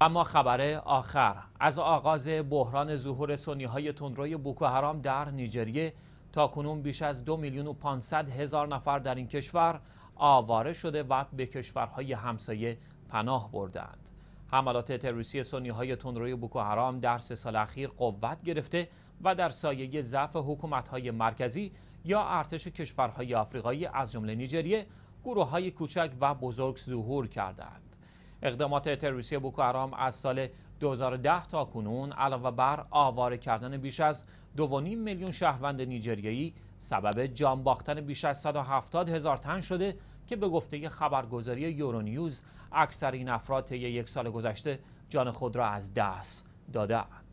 اما خبر آخر از آغاز بحران ظهور سنی های تندروی بوکو حرام در نیجریه تا کنون بیش از دو میلیون و هزار نفر در این کشور آواره شده و به کشورهای همسایه پناه بردند. حملات تروریستی سنی های تندروی بوکو حرام در سه سال اخیر قوت گرفته و در سایه ضعف حکومت های مرکزی یا ارتش کشورهای آفریقایی از جمله نیجریه گروه های کوچک و بزرگ ظهور کردند. اقدامات تروریستی بوکو حرام از سال 2010 تا کنون علاوه بر آواره کردن بیش از 2.5 میلیون شهروند نیجریایی سبب جان باختن بیش از 170 هزار تن شده که به گفته خبرگزاری یورونیوز اکثر این افراد طی یک سال گذشته جان خود را از دست دادهاند.